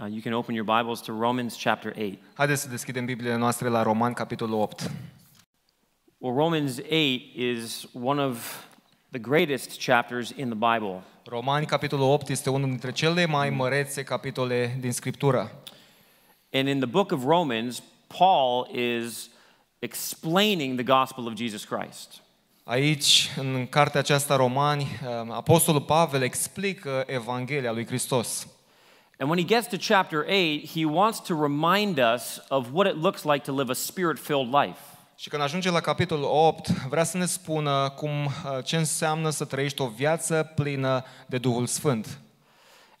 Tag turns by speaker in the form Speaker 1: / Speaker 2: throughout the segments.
Speaker 1: Uh, you can open your Bibles to Romans chapter 8. Haideți să deschidem Biblia noastră la Roman capitolul 8. Well, Romans 8 is one of the greatest chapters in the Bible. Romani capitolul 8 este unul dintre cele mai mărețe capitole din Scriptură. And in the book of Romans, Paul is explaining the gospel of Jesus Christ. Aici, în cartea aceasta Romani, uh, Apostolul Pavel explică Evanghelia lui Hristos. And when he gets to chapter 8, he wants to remind us of what it looks like to live a spirit-filled life. Și când ajunge la capitolul 8, vrea să ne spună cum, uh, ce înseamnă să trăiești o viață plină de Duhul Sfânt.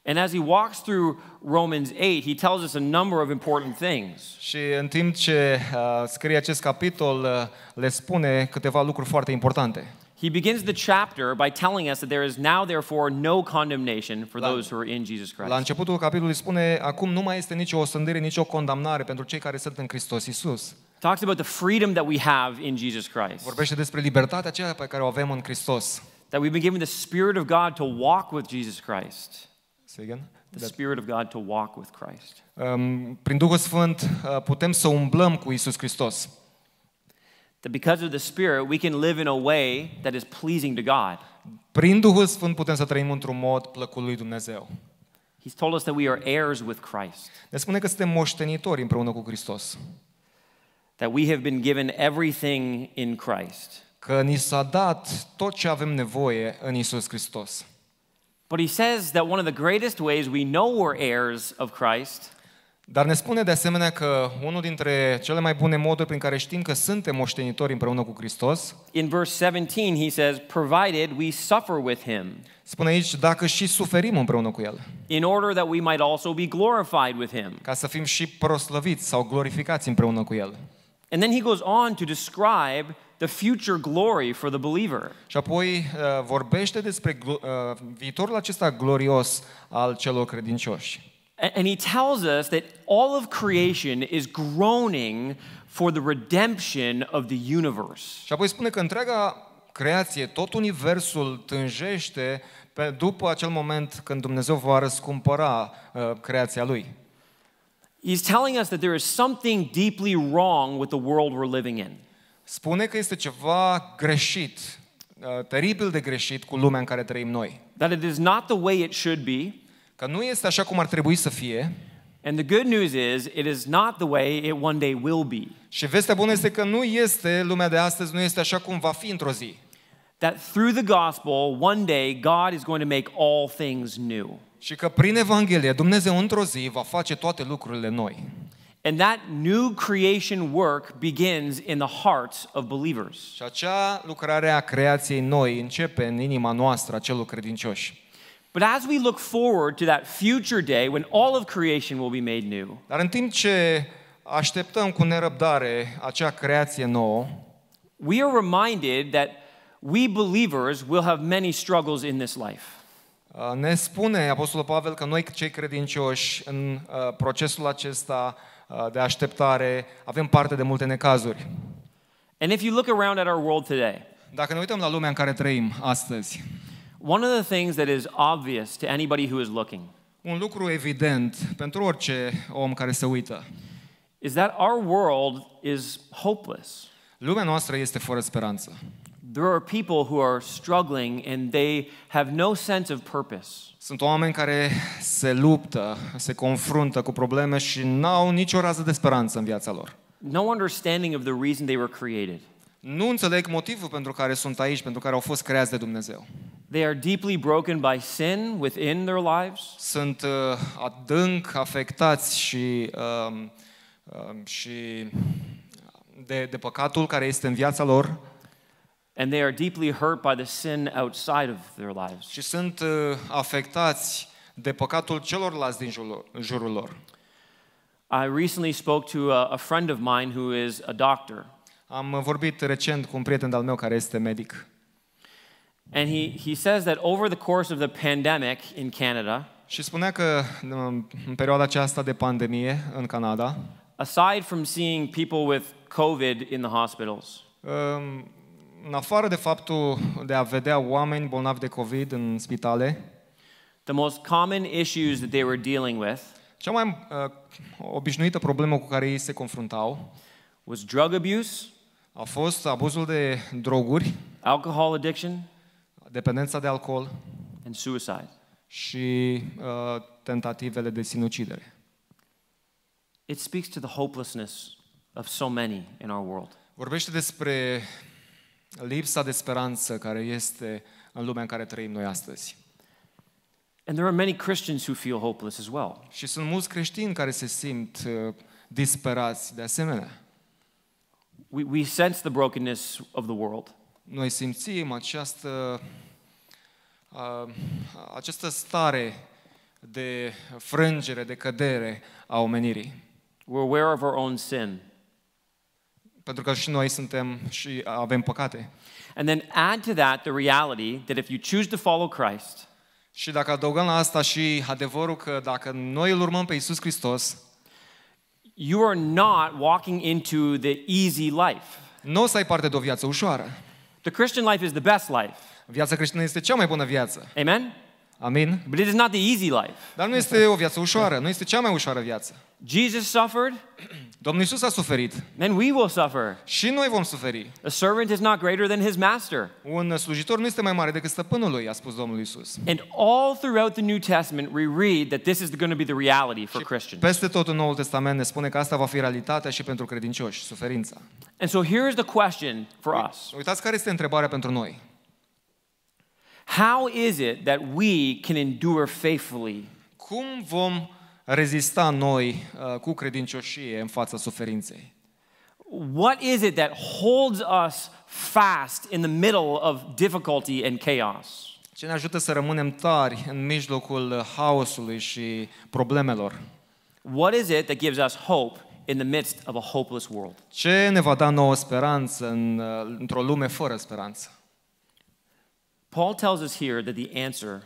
Speaker 1: And as he walks through Romans 8, he tells us a number of important things. Și în timp ce uh, scrie acest capitol, uh, le spune câteva lucruri foarte importante he begins the chapter by telling us that there is now therefore no condemnation for those who are in Jesus Christ. La începutul capitolului spune acum nu mai este nicio osândire, nicio condamnare pentru cei care sunt în Hristos Isus. Talks about the freedom that we have in Jesus Christ. Vorbește despre libertatea aceea pe care o avem în Hristos. That we've been given the spirit of God to walk with Jesus Christ. Say again. The spirit of God to walk with Christ. Um, prin Duhul Sfânt uh, putem să umblăm cu Isus Hristos. That because of the Spirit, we can live in a way that is pleasing to God. Prin Duhul Sfânt putem să trăim într-un mod plăcut lui Dumnezeu. He's told us that we are heirs with Christ. Ne spune că suntem moștenitori împreună cu Hristos. That we have been given everything in Christ. Că ni s-a dat tot ce avem nevoie în Isus Hristos. But he says that one of the greatest ways we know we're heirs of Christ Dar ne spune de asemenea că unul dintre cele mai bune moduri prin care știm că suntem moștenitori împreună cu Hristos. In verse 17 he says provided we suffer with him. Spune aici dacă și suferim împreună cu el. In order that we might also be glorified with him. Ca să fim și proslăviți sau glorificați împreună cu el. And then he goes on to describe the future glory for the believer. Și apoi uh, vorbește despre uh, viitorul acesta glorios al celor credincioși. And he tells us that all of creation is groaning for the redemption of the universe. Și apoi spune că întreaga creație, tot universul tânjește pe, după acel moment când Dumnezeu va răscumpăra uh, creația lui. He's telling us that there is something deeply wrong with the world we're living in. Spune că este ceva greșit, uh, teribil de greșit cu lumea în care trăim noi. That it is not the way it should be. Că nu este așa cum ar trebui să fie. And the good news is it is not the way it one day will be. Și vestea bună este că nu este lumea de astăzi nu este așa cum va fi într-o zi. That through the gospel one day God is going to make all things new. Și că prin Evanghelie Dumnezeu într-o zi va face toate lucrurile noi. And that new creation work begins in the hearts of believers. Și acea lucrare a creației noi începe în inima noastră a celor credincioși. But as we look forward to that future day when all of creation will be made new. Dar în timp ce așteptăm cu nerăbdare acea creație nouă, we are reminded that we believers will have many struggles in this life. Uh, ne spune Apostolul Pavel că noi cei credincioși în uh, procesul acesta uh, de așteptare avem parte de multe necazuri. And if you look around at our world today, dacă ne uităm la lumea în care trăim astăzi, One of the things that is obvious to anybody who is looking un lucru evident pentru orice om care se uită is that our world is hopeless. Lumea noastră este fără speranță. There are people who are struggling and they have no sense of purpose. Sunt oameni care se luptă, se confruntă cu probleme și n-au nicio rază de speranță în viața lor. No understanding of the reason they were created. Nu înțeleg motivul pentru care sunt aici, pentru care au fost creați de Dumnezeu. They are deeply broken by sin within their lives. Sunt uh, adânc afectați și um, um, și de, de păcatul care este în viața lor. And they are deeply hurt by the sin outside of their lives. Și sunt uh, afectați de păcatul celorlalți din jurul, jurul lor. I recently spoke to a, a friend of mine who is a doctor. Am vorbit recent cu un prieten al meu care este medic. And he, he says that over the course of the pandemic in Canada, și spunea că um, în perioada aceasta de pandemie în Canada, aside from seeing people with COVID in the hospitals, um, în afară de faptul de a vedea oameni bolnavi de COVID în spitale, the most common issues that they were dealing with, cea mai uh, obișnuită problemă cu care ei se confruntau, was drug abuse, a fost abuzul de droguri, alcohol addiction, dependența de alcool and suicide. și uh, tentativele de sinucidere. It speaks to the hopelessness of so many in our world. Vorbește despre lipsa de speranță care este în lumea în care trăim noi astăzi. And there are many Christians who feel hopeless as well. Și sunt mulți creștini care se simt uh, disperați de asemenea we, we sense the brokenness of the world. Noi simțim această, uh, această stare de frângere, de cădere a omenirii. We're aware of our own sin. Pentru că și noi suntem și avem păcate. And then add to that the reality that if you choose to follow Christ, și dacă adăugăm la asta și adevărul că dacă noi îl urmăm pe Isus Hristos, you are not walking into the easy life. Nu o să ai parte de o viață ușoară. The Christian life is the best life. Viața creștină este cea mai bună viață. Amen? Amin. But it is not the easy life. Dar nu este o viață ușoară, nu este cea mai ușoară viață. Jesus suffered. Domnul Isus a suferit. Then we will suffer. Și noi vom suferi. A servant is not greater than his master. Un slujitor nu este mai mare decât stăpânul lui, a spus Domnul Isus. And all throughout the New Testament we read that this is going to be the reality for Christians. Peste tot în Noul Testament ne spune că asta va fi realitatea și pentru credincioși, suferința. And so here is the question for us. Uitați care este întrebarea pentru noi. How is it that we can endure faithfully? Cum vom rezista noi uh, cu credincioșie în fața suferinței? What is it that holds us fast in the middle of difficulty and chaos? Ce ne ajută să rămânem tari în mijlocul uh, haosului și problemelor? What is it that gives us hope in the midst of a hopeless world? Ce ne va da nouă speranță în, uh, într-o lume fără speranță? Paul tells us here that the answer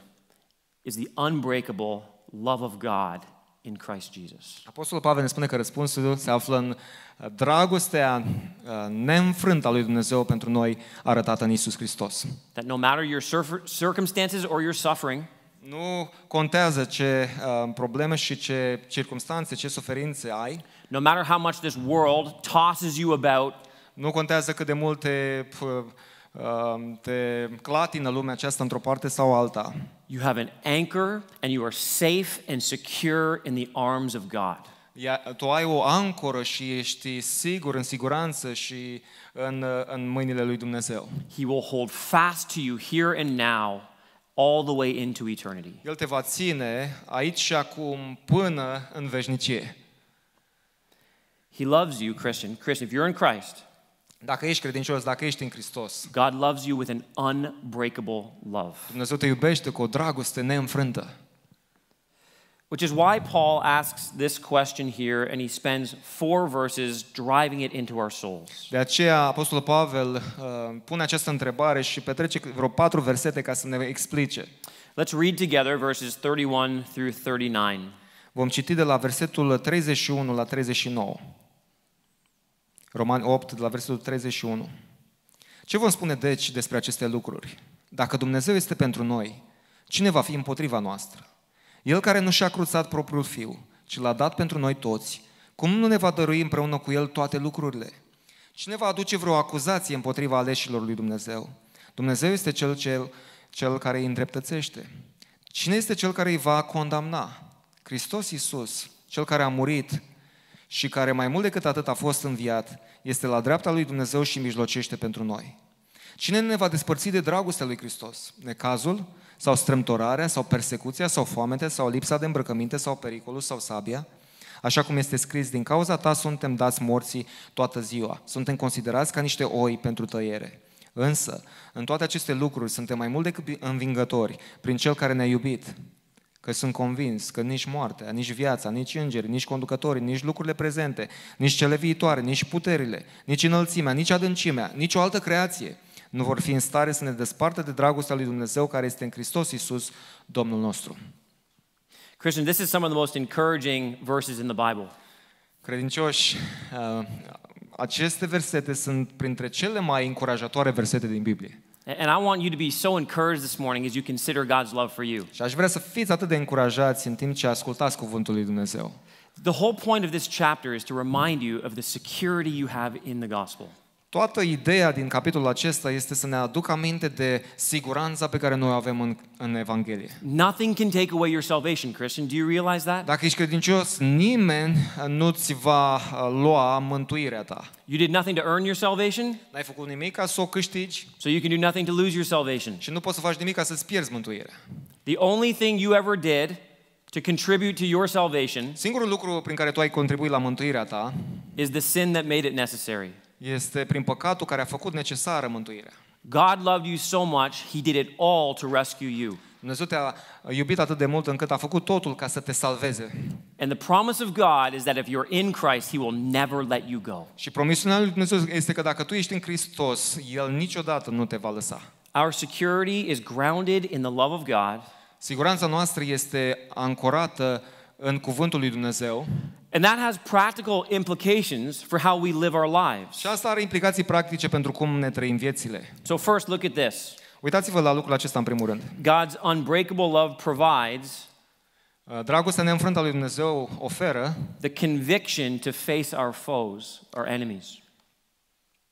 Speaker 1: is the unbreakable love of God in Christ Jesus. Apostolul Pavel ne spune că răspunsul se află în uh, dragostea uh, neînfrântă a lui Dumnezeu pentru noi arătată în Isus Hristos. That no matter your circumstances or your suffering, nu contează ce uh, probleme și ce circumstanțe, ce suferințe ai. No matter how much this world tosses you about, nu contează cât de multe uh, te clatină lumea aceasta într-o parte sau alta. You have an anchor and you are safe and secure in the arms of God. Ia, tu ai o ancoră și ești sigur, în siguranță și în, în mâinile lui Dumnezeu. He will hold fast to you here and now all the way into eternity. El te va ține aici și acum până în veșnicie. He loves you, Christian. Christian, if you're in Christ, dacă ești credincios, dacă ești în Hristos. God loves you with an unbreakable love. Dumnezeu te iubește cu o dragoste neînfrântă. Which is why Paul asks this question here and he spends four verses driving it into our souls. De aceea apostolul Pavel uh, pune această întrebare și petrece vreo patru versete ca să ne explice. Let's read together verses 31 through 39. Vom citi de la versetul 31 la 39. Romani 8, de la versetul 31. Ce vom spune deci despre aceste lucruri? Dacă Dumnezeu este pentru noi, cine va fi împotriva noastră? El care nu și-a cruțat propriul fiu, ci l-a dat pentru noi toți, cum nu ne va dărui împreună cu el toate lucrurile? Cine va aduce vreo acuzație împotriva aleșilor lui Dumnezeu? Dumnezeu este cel, cel, cel care îi îndreptățește. Cine este cel care îi va condamna? Hristos Iisus, cel care a murit, și care mai mult decât atât a fost înviat, este la dreapta lui Dumnezeu și mijlocește pentru noi. Cine ne va despărți de dragostea lui Hristos? Necazul? Sau strâmtorarea? Sau persecuția? Sau foamete? Sau lipsa de îmbrăcăminte? Sau pericolul? Sau sabia? Așa cum este scris, din cauza ta suntem dați morții toată ziua. Suntem considerați ca niște oi pentru tăiere. Însă, în toate aceste lucruri, suntem mai mult decât învingători prin Cel care ne-a iubit. Că sunt convins că nici moartea, nici viața, nici îngeri, nici conducătorii, nici lucrurile prezente, nici cele viitoare, nici puterile, nici înălțimea, nici adâncimea, nici o altă creație nu vor fi în stare să ne despartă de dragostea lui Dumnezeu care este în Hristos Iisus, Domnul nostru. Christian, this is some of the most encouraging verses in the Bible. Credincioși, uh, aceste versete sunt printre cele mai încurajatoare versete din Biblie. And I want you to be so encouraged this morning as you consider God's love for you. Și aș vrea să fiți atât de încurajați în timp ce ascultați cuvântul lui Dumnezeu. The whole point of this chapter is to remind you of the security you have in the gospel. Toată ideea din capitolul acesta este să ne aducă aminte de siguranța pe care noi o avem în, în Evanghelie. Nothing can take away your salvation, Christian. Do you realize that? Dacă ești credincios, nimeni nu ți va uh, lua mântuirea ta. You did nothing to earn your salvation? N-ai făcut nimic ca să o câștigi. So you can do nothing to lose your salvation. Și nu poți să faci nimic ca să-ți pierzi mântuirea. The only thing you ever did to contribute to your salvation Singurul lucru prin care tu ai contribuit la mântuirea ta is the sin that made it necessary. Este prin păcatul care a făcut necesară mântuirea. God loved you so much, he did it all to rescue you. Dumnezeu te-a iubit atât de mult încât a făcut totul ca să te salveze. And the promise of God is that if you're in Christ, he will never let you go. Și promisiunea lui Dumnezeu este că dacă tu ești în Hristos, el niciodată nu te va lăsa. Our security is grounded in the love of God. Siguranța noastră este ancorată în cuvântul lui Dumnezeu. And that has practical implications for how we live our lives. Și asta are implicații practice pentru cum ne trăim viețile. So first look at this. Uitați-vă la lucrul acesta în primul rând. God's unbreakable love provides uh, Dragostea neînfrântă a lui Dumnezeu oferă the conviction to face our foes, our enemies.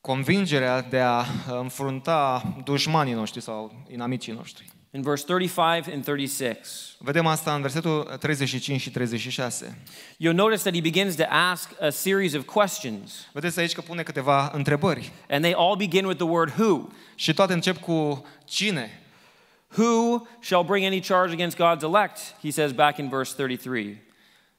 Speaker 1: Convingerea de a înfrunta dușmanii noștri sau inamicii noștri. In verse 35 and 36. Vedem asta în versetul 35 și 36. You'll notice that he begins to ask a series of questions. Vedeți aici că pune câteva întrebări. And they all begin with the word who. Și toate încep cu cine. Who shall bring any charge against God's elect? He says back in verse 33.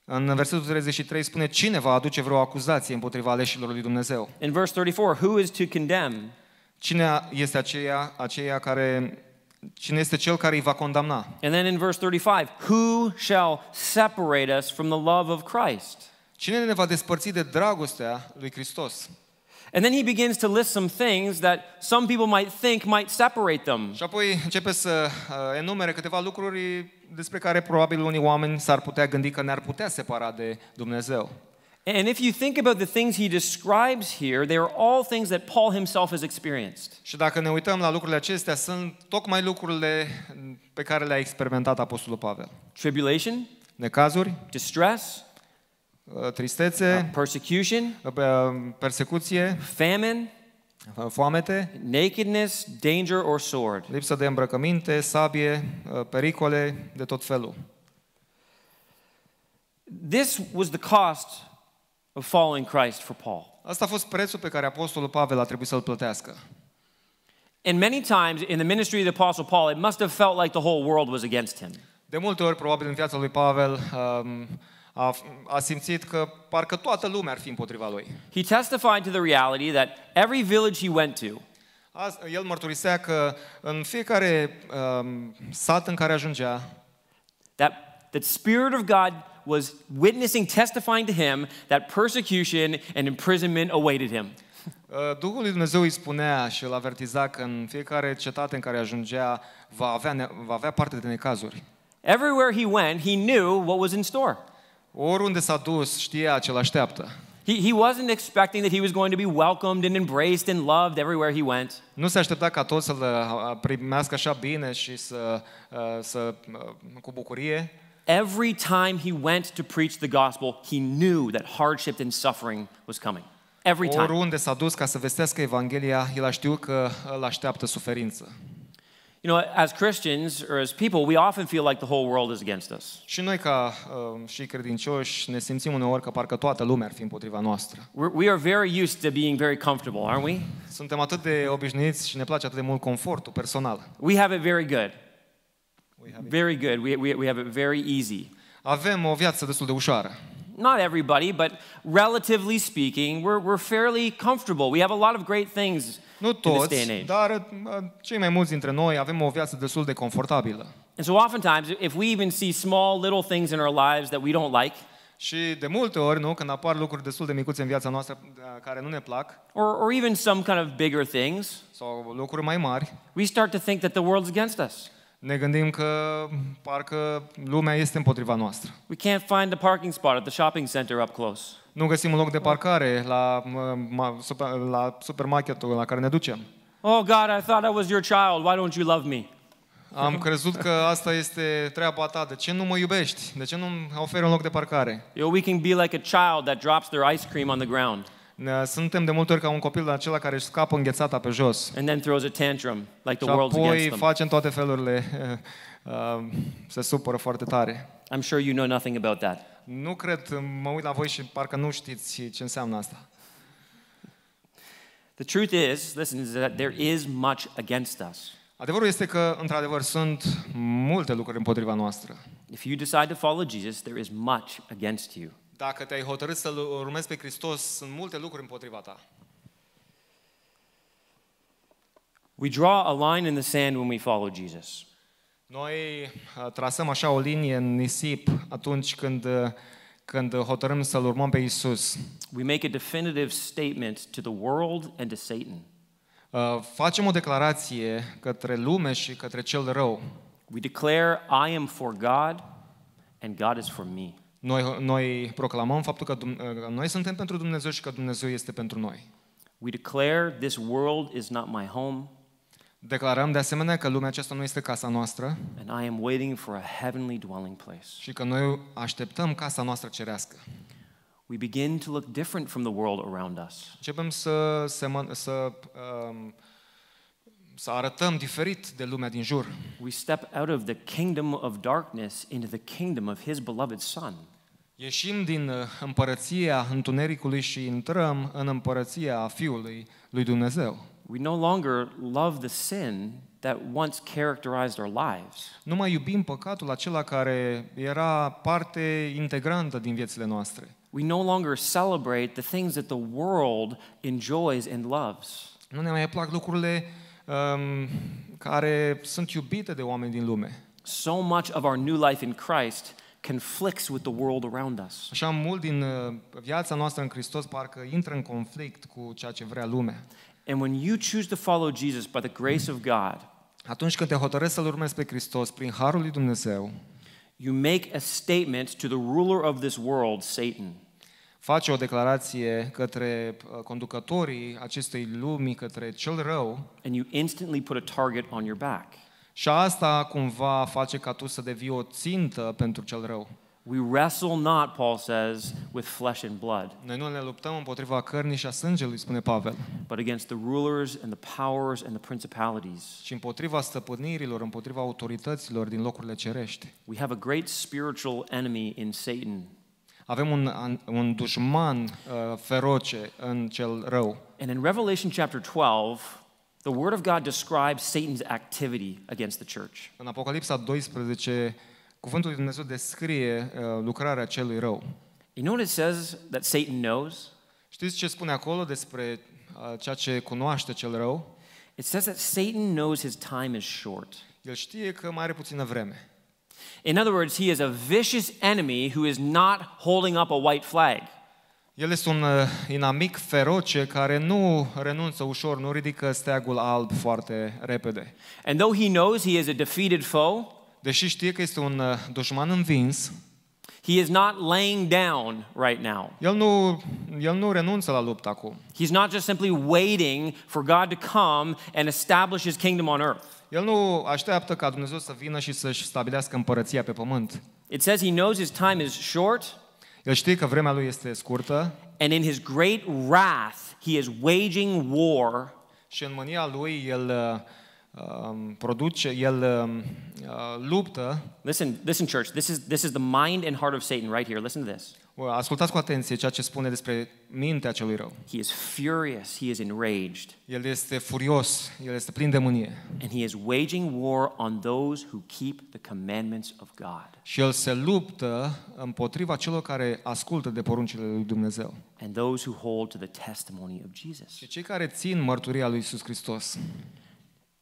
Speaker 1: În versetul 33 spune cine va aduce vreo acuzație împotriva aleșilor lui Dumnezeu. In verse 34, who is to condemn? Cine este aceea, aceea care Cine este cel care îi va condamna? And then in verse 35, who shall separate us from the love of Christ? Cine ne va despărți de dragostea lui Hristos? And then he begins to list some things that some people might think might separate them. Și apoi începe să uh, enumere câteva lucruri despre care probabil unii oameni s-ar putea gândi că ne-ar putea separa de Dumnezeu. And if you think about the things he describes here, they are all things that Paul himself has experienced. Și dacă ne uităm la lucrurile acestea, sunt tocmai lucrurile pe care le-a experimentat apostolul Pavel. Tribulation, necazuri, distress, uh, tristețe, uh, persecution, uh, persecuție, famine, foamete, nakedness, danger or sword. Lipsa de îmbrăcăminte, sabie, pericole de tot felul. This was the cost of following Christ for Paul. Asta a fost prețul pe care apostolul Pavel a trebuit să-l plătească. And many times in the ministry of the apostle Paul, it must have felt like the whole world was against him. De multe ori, probabil, în viața lui Pavel um, a, a simțit că parcă toată lumea ar fi împotriva lui. He testified to the reality that every village he went to, el mărturisea că în fiecare um, sat în care ajungea, that the Spirit of God was witnessing, testifying to him that persecution and imprisonment awaited him. Uh, Duhul lui Dumnezeu îi spunea și îl avertiza că în fiecare cetate în care ajungea va avea, va avea parte de necazuri. Everywhere he went, he knew what was in store. Oriunde s-a dus, știa ce l-așteaptă. He, he wasn't expecting that he was going to be welcomed and embraced and loved everywhere he went. Nu se aștepta ca toți să-l uh, primească așa bine și să, uh, să cu bucurie every time he went to preach the gospel, he knew that hardship and suffering was coming. Every time. Oriunde s-a dus ca să vestească Evanghelia, el a știut că îl așteaptă suferință. You know, as Christians or as people, we often feel like the whole world is against us. Și noi ca uh, și credincioși ne simțim uneori că parcă toată lumea ar fi împotriva noastră. we are very used to being very comfortable, aren't we? Suntem atât de obișnuiți și ne place atât de mult confortul personal. We have it very good. Very good. We, we, we have it very easy. Avem o viață destul de ușoară. Not everybody, but relatively speaking, we're, we're fairly comfortable. We have a lot of great things Nu in this day and age. dar uh, cei mai mulți dintre noi avem o viață destul de confortabilă. And so oftentimes, if we even see small little things in our lives that we don't like, Și de multe ori, nu, când apar lucruri destul de micuțe în viața noastră uh, care nu ne plac, or, or even some kind of bigger things, sau lucruri mai mari, we start to think that the world's against us ne gândim că parcă lumea este împotriva noastră. We can't find a parking spot at the shopping center up close. Nu găsim un loc de parcare la, uh, la supermarketul la care ne ducem. Oh God, I thought I was your child. Why don't you love me? Am crezut că asta este treaba ta. De ce nu mă iubești? De ce nu oferi un loc de parcare? You know, we can be like a child that drops their ice cream on the ground. Suntem de multe ori ca un copil de acela care își scapă înghețata pe jos. And then throws a tantrum, like the și world's apoi face în toate felurile, uh, se supără foarte tare. I'm sure you know nothing about that. Nu cred, mă uit la voi și parcă nu știți ce înseamnă asta. The truth is, listen, is that there is much against us. Adevărul este că, într-adevăr, sunt multe lucruri împotriva noastră. If you decide to follow Jesus, there is much against you. Dacă te-ai hotărât să-L urmezi pe Hristos, sunt multe lucruri împotriva ta. We draw a line in the sand when we follow Jesus. Noi uh, trasăm așa o linie în nisip atunci când uh, când hotărâm să-L urmăm pe Isus. We make a definitive statement to the world and to Satan. Uh, facem o declarație către lume și către cel rău. We declare I am for God and God is for me. Noi, noi proclamăm faptul că, că noi suntem pentru Dumnezeu și că Dumnezeu este pentru noi. We declare this world is not my home. Declarăm de asemenea că lumea aceasta nu este casa noastră. And I am waiting for a heavenly dwelling place. Și că noi așteptăm casa noastră cerească. We begin to look different from the world around us. Începem să să să um, să arătăm diferit de lumea din jur. We step out of the kingdom of darkness into the kingdom of his beloved son. Ieșim din uh, împărăția întunericului și intrăm în împărăția Fiului lui Dumnezeu. We no longer love the sin that once characterized our lives. Nu mai iubim păcatul acela care era parte integrantă din viețile noastre. We no longer celebrate the things that the world enjoys and loves. Nu ne mai plac lucrurile um, care sunt iubite de oameni din lume. So much of our new life in Christ conflicts with the world around us. Așa mult din uh, viața noastră în Hristos parcă intră în conflict cu ceea ce vrea lumea. And when you choose to follow Jesus by the grace of God, atunci când te hotărăști să-l urmezi pe Hristos prin harul lui Dumnezeu, you make a statement to the ruler of this world, Satan. Faci o declarație către uh, conducătorii acestei lumi, către cel rău. And you instantly put a target on your back. Și asta cumva face ca tu să devii o țintă pentru cel rău. We wrestle not, Paul says, with flesh and blood. Noi nu ne luptăm împotriva cărnii și a sângelui, spune Pavel. But against the rulers and the powers and the principalities. Și împotriva stăpânirilor, împotriva autorităților din locurile cerești. We have a great spiritual enemy in Satan. Avem un, un dușman uh, feroce în cel rău. And in Revelation chapter 12, The word of God describes Satan's activity against the church. În Apocalipsa 12, cuvântul lui Dumnezeu descrie uh, lucrarea celui rău. You know what it says that Satan knows? Știți ce spune acolo despre uh, ceea ce cunoaște cel rău? It says that Satan knows his time is short. El știe că mai are puțină vreme. In other words, he is a vicious enemy who is not holding up a white flag. El este un uh, inamic feroce care nu renunță ușor, nu ridică steagul alb foarte repede. And though he knows he is a defeated foe, deși știe că este un uh, dușman învins, He is not laying down right now. El nu, el nu renunță la luptă acum. He's not just simply waiting for God to come and establish his kingdom on earth. El nu așteaptă ca Dumnezeu să vină și să-și stabilească împărăția pe pământ. It says he knows his time is short. El știe că vremea lui este scurtă. And in his great wrath, he is waging war. Și în mânia lui el uh, um, produce, el um, uh, luptă. Listen, listen church, this is this is the mind and heart of Satan right here. Listen to this. Ascultați cu atenție ceea ce spune despre mintea celui rău. He is furious, he is enraged. El este furios, el este plin de mânie. And he is waging war on those who keep the commandments of God. Și el se luptă împotriva celor care ascultă de poruncile lui Dumnezeu. And those who hold to the testimony of Jesus. Și cei care țin mărturia lui Isus Hristos.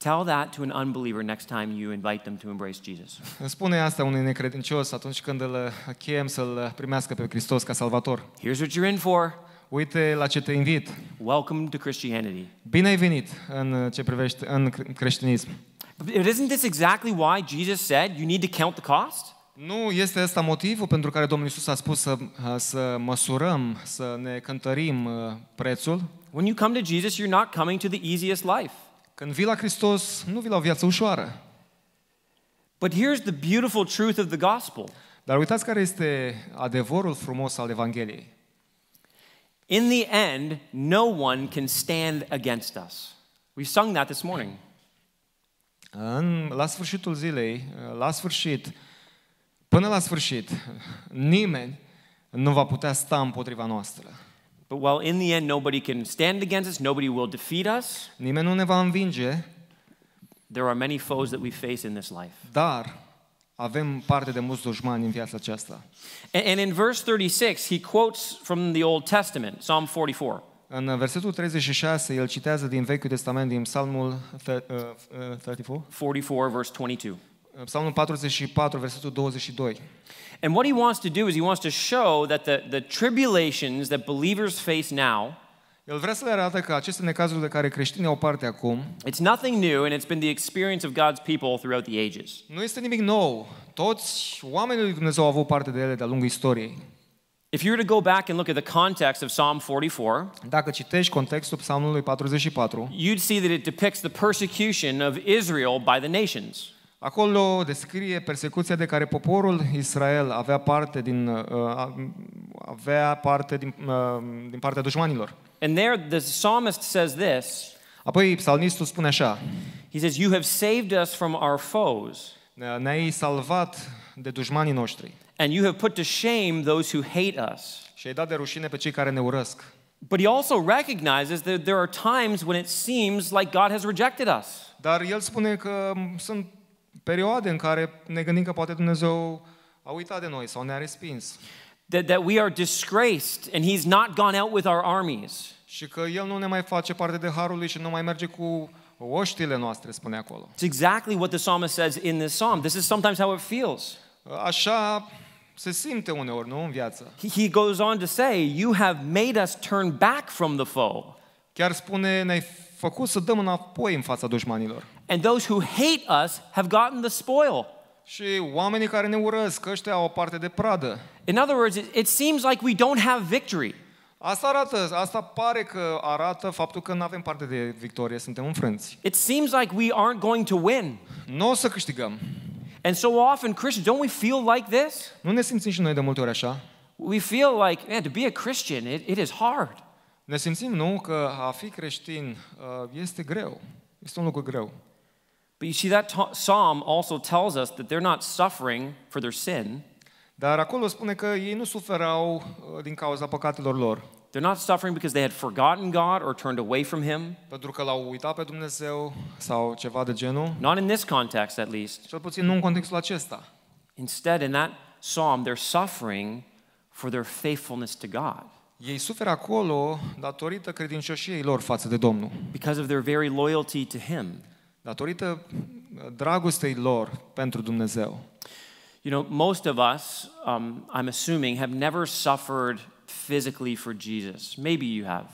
Speaker 1: Tell that to an unbeliever next time you invite them to embrace Jesus. Spune asta unui necredincios atunci când îl chem să-l primească pe Hristos ca salvator. Here's what you're in for. Uite la ce te invit. Welcome to Christianity. Bine ai venit în ce privește în creștinism. But isn't this exactly why Jesus said you need to count the cost? Nu este asta motivul pentru care Domnul Isus a spus să, să măsurăm, să ne cântărim uh, prețul? When you come to Jesus, you're not coming to the easiest life. Când vii la Hristos, nu vii la o viață ușoară. But here's the beautiful truth of the gospel. Dar uitați care este adevărul frumos al Evangheliei. In the end, no one can stand against us. We sung that this morning. În, la sfârșitul zilei, la sfârșit, până la sfârșit, nimeni nu va putea sta împotriva noastră. But while in the end nobody can stand against us, nobody will defeat us. Nimeni nu ne va învinge. There are many foes that we face in this life. Dar avem parte de mulți dușmani în viața aceasta. And, and in verse 36 he quotes from the Old Testament, Psalm 44. În versetul 36 el citează din Vechiul Testament din Psalmul 34. 44 uh, uh, verse 22. Psalmul 44, versetul 22. And what he wants to do is he wants to show that the, the tribulations that believers face now El vrea să le arate că aceste necazuri de care creștinii au parte acum It's nothing new and it's been the experience of God's people throughout the ages. nu este nimic nou. Toți oamenii lui Dumnezeu au avut parte de ele de-a lungul istoriei. If you were to go back and look at the context of Psalm 44, dacă citești contextul Psalmului 44, you'd see that it depicts the persecution of Israel by the nations. Acolo descrie persecuția de care poporul Israel avea parte din uh, avea parte din, uh, din partea dușmanilor. And there the psalmist says this. Apoi psalmistul spune așa. He says you have saved us from our foes. Ne-ai salvat de dușmanii noștri. And you have put to shame those who hate us. Și ai dat de rușine pe cei care ne urăsc. But he also recognizes that there are times when it seems like God has rejected us. Dar el spune că sunt perioade în care ne gândim că poate Dumnezeu a uitat de noi sau ne-a respins. That, that we are disgraced and he's not gone out with our armies. Și că El nu ne mai face parte de harul lui și nu mai merge cu oștile noastre, spune acolo. It's exactly what the psalmist says in this psalm. This is sometimes how it feels. Așa se simte uneori, nu, în viață. He goes on to say, you have made us turn back from the foe. Chiar spune, ne-ai făcut să dăm înapoi în fața dușmanilor. And those who hate us have gotten the spoil. Și oamenii care ne urăsc, ăștia au o parte de pradă. In other words, it, it seems like we don't have victory. Asta arată, asta pare că arată faptul că nu avem parte de victorie, suntem înfrânți. It seems like we aren't going to win. Nu o să câștigăm. And so often Christians, don't we feel like this? Nu ne simțim și noi de multe ori așa? We feel like, man, to be a Christian, it, it is hard. Ne simțim, nu, că a fi creștin uh, este greu. Este un lucru greu. But you see, that psalm also tells us that they're not suffering for their sin. Dar acolo spune că ei nu suferau uh, din cauza păcatelor lor. They're not suffering because they had forgotten God or turned away from Him. Pentru că l-au uitat pe Dumnezeu sau ceva de genul. Not in this context, at least. Cel puțin nu în contextul acesta. Instead, in that psalm, they're suffering for their faithfulness to God. Ei suferă acolo datorită credincioșiei lor față de Domnul. Because of their very loyalty to Him. datorită uh, dragostei lor pentru Dumnezeu. You know, most of us, um, I'm assuming, have never suffered physically for Jesus. Maybe you have.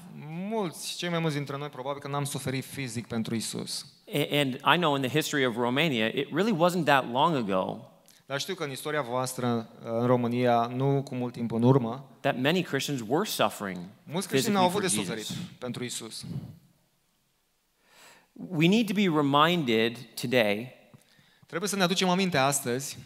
Speaker 1: Mulți, cei mai mulți dintre noi probabil că n-am suferit fizic pentru Isus. And I know in the history of Romania, it really wasn't that long ago. Dar știu că în istoria voastră uh, în România, nu cu mult timp în urmă, that many Christians were suffering. Mulți creștini au avut de suferit pentru Isus. We need to be reminded today Trebuie să ne aducem aminte astăzi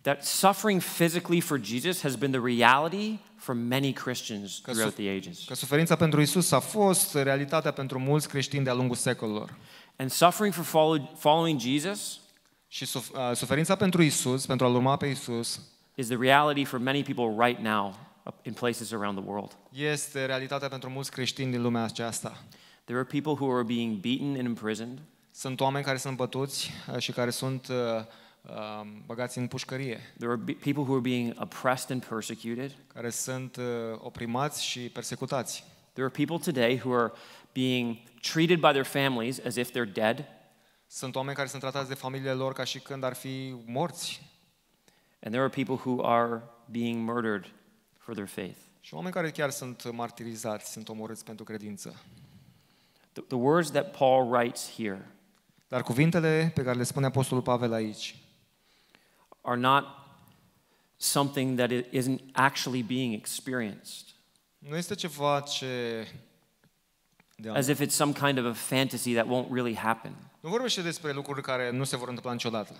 Speaker 1: that suffering physically for Jesus has been the reality for many Christians throughout the ages. Că suferința pentru Isus a fost realitatea pentru mulți creștini de-a lungul secolelor. And suffering for follow, following Jesus și suf- uh, suferința pentru Isus, pentru a-l urma pe Isus, is the reality for many people right now in places around the world. Este realitatea pentru mulți creștini din lumea aceasta. There are people who are being beaten and imprisoned. Sunt oameni care sunt bătuți uh, și care sunt uh, um, băgați în pușcărie. There are people who are being oppressed and persecuted. Care sunt uh, oprimați și persecutați. There are people today who are being treated by their families as if they're dead. Sunt oameni care sunt tratați de familiile lor ca și când ar fi morți. And there are people who are being murdered for their faith. Și oameni care chiar sunt martirizați, sunt omorâți pentru credință. The, words that Paul writes here Dar cuvintele pe care le spune Apostolul Pavel aici are not something that isn't actually being experienced. nu este ceva ce As if it's some kind of a fantasy that won't really happen. nu vorbește despre lucruri care nu se vor întâmpla niciodată.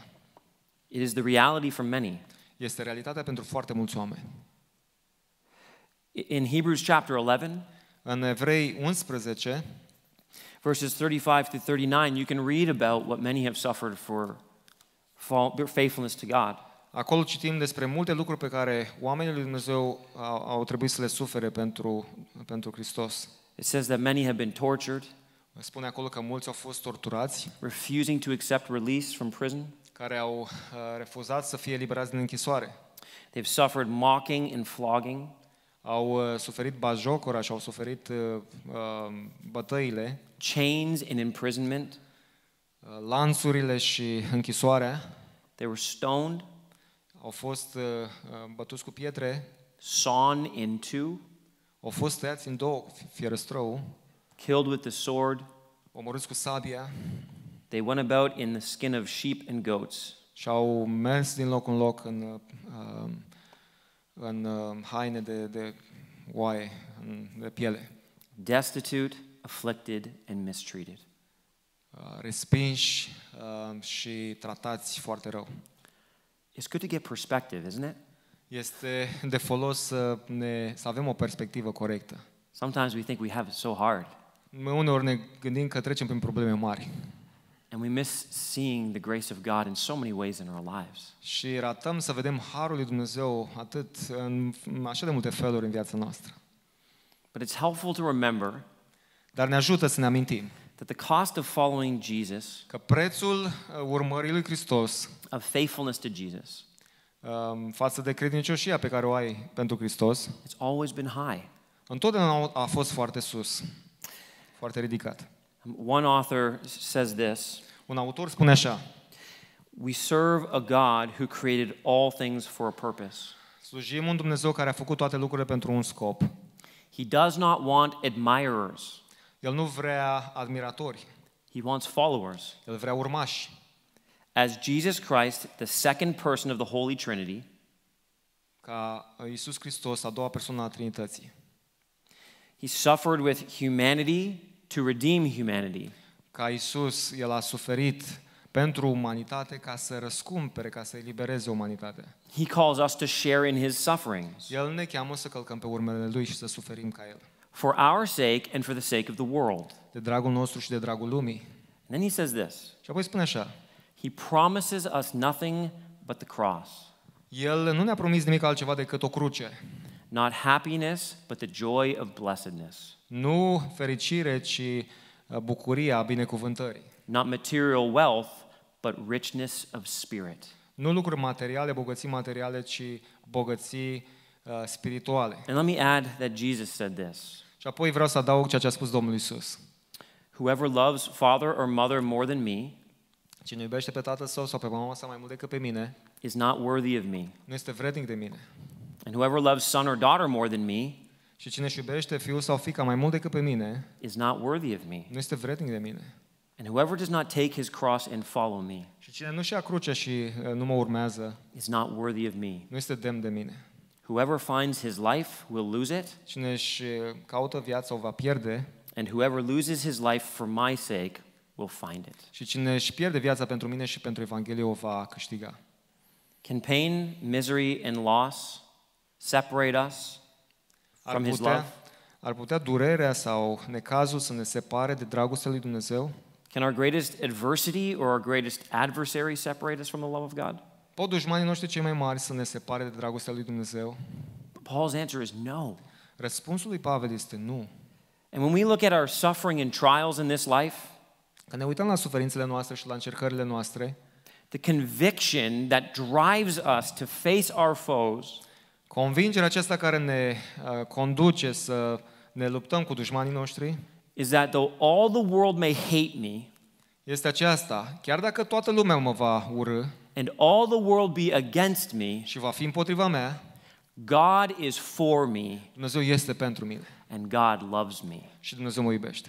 Speaker 1: It is the reality for many. Este realitatea pentru foarte mulți oameni. In Hebrews chapter 11, în Evrei 11, verses 35 through 39, you can read about what many have suffered for faithfulness to God. Acolo citim despre multe lucruri pe care oamenii lui Dumnezeu au, au trebuit să le sufere pentru, pentru Hristos. It says that many have been tortured. Spune acolo că mulți au fost torturați. Refusing to accept release from prison. Care au uh, refuzat să fie eliberați din închisoare. They've suffered mocking and flogging au uh, suferit bajocura și au suferit uh, uh, bătăile, chains and imprisonment, uh, lanțurile și închisoarea, they were stoned, au fost uh, bătuți cu pietre, sawn in two, au fost tăiați în două fierăstrău, killed with the sword, omorâți cu sabia, they went about in the skin of sheep and goats. Și au mers din loc în loc în uh, în uh, haine de, de oaie, în, de piele. Destitute, afflicted and mistreated. Uh, respinși uh, și tratați foarte rău. It's good to get perspective, isn't it? Este de folos să, ne, să avem o perspectivă corectă. Sometimes we think we have it so hard. Uneori ne gândim că trecem prin probleme mari. And we miss seeing the grace of God in so many ways in our lives. Și ratăm să vedem harul lui Dumnezeu atât în așa de multe feluri în viața noastră. But it's helpful to remember Dar ne ajută să ne amintim that the cost of following Jesus că prețul uh, urmării lui Hristos of faithfulness to Jesus um, față de credincioșia pe care o ai pentru Hristos it's always been high. Întotdeauna a fost foarte sus, foarte ridicat. Um, one author says this. Un autor spune așa. We serve a God who created all things for a purpose. Slujim un Dumnezeu care a făcut toate lucrurile pentru un scop. He does not want admirers. El nu vrea admiratori. He wants followers. El vrea urmași. As Jesus Christ, the second person of the Holy Trinity, ca Isus Hristos, a doua persoană a Trinității. He suffered with humanity to redeem humanity. ca Isus, El a suferit pentru umanitate ca să răscumpere, ca să elibereze umanitatea. He calls us to share in his sufferings. El ne cheamă să călcăm pe urmele lui și să suferim ca el. For our sake and for the sake of the world. De dragul nostru și de dragul lumii. And then he says this. Și apoi spune așa. He promises us nothing but the cross. El nu ne-a promis nimic altceva decât o cruce. Not happiness, but the joy of blessedness. Nu fericire, ci Uh, bucuria binecuvântării. Not material wealth, but richness of spirit. Nu lucruri materiale, bogății materiale, ci bogății uh, spirituale. And let me add that Jesus said this. Și apoi vreau să adaug ceea ce a spus Domnul Isus. Whoever loves father or mother more than me, cine iubește pe tatăl său sau pe mama sa mai mult decât pe mine, is not worthy of me. Nu este vrednic de mine. And whoever loves son or daughter more than me, și cine își iubește fiul sau fiica mai mult decât pe mine, is not worthy of me. nu este vrednic de mine. And whoever does not take his cross and follow me, și cine nu-și ia crucea și uh, nu mă urmează, is not worthy of me. Nu este demn de mine. Whoever finds his life will lose it. Cine își uh, caută viața o va pierde. And whoever loses his life for my sake will find it. Și cine își pierde viața pentru mine și pentru Evanghelie o va câștiga. Can pain, misery and loss separate us ar putea, ar putea durerea sau necazul să ne separe de dragostea lui Dumnezeu? Can our greatest adversity or our greatest adversary separate us from the love of God? Pot dușmanii noștri cei mai mari să ne separe de dragostea lui Dumnezeu? Paul's answer is no. Răspunsul lui Pavel este nu. And when we look at our suffering and trials in this life, când ne uităm la suferințele noastre și la încercările noastre, the conviction that drives us to face our foes Convingerea aceasta care ne uh, conduce să ne luptăm cu dușmanii noștri is that though all the world may hate me, este aceasta, chiar dacă toată lumea mă va urâ and all the world be against me, și va fi împotriva mea, God is for me. Dumnezeu este pentru mine. And God loves me. Și Dumnezeu mă iubește.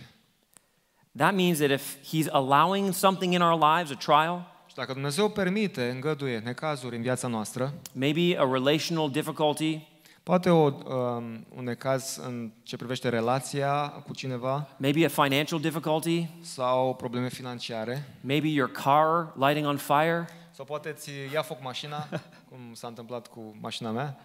Speaker 1: That means that if he's allowing something in our lives, a trial, dacă Dumnezeu permite, îngăduie necazuri în viața noastră. Maybe a relational difficulty. Poate o, um, un necaz în ce privește relația cu cineva. Maybe a financial difficulty. Sau probleme financiare. Maybe your car lighting on fire. Sau poate ți ia foc mașina, cum s-a întâmplat cu mașina mea.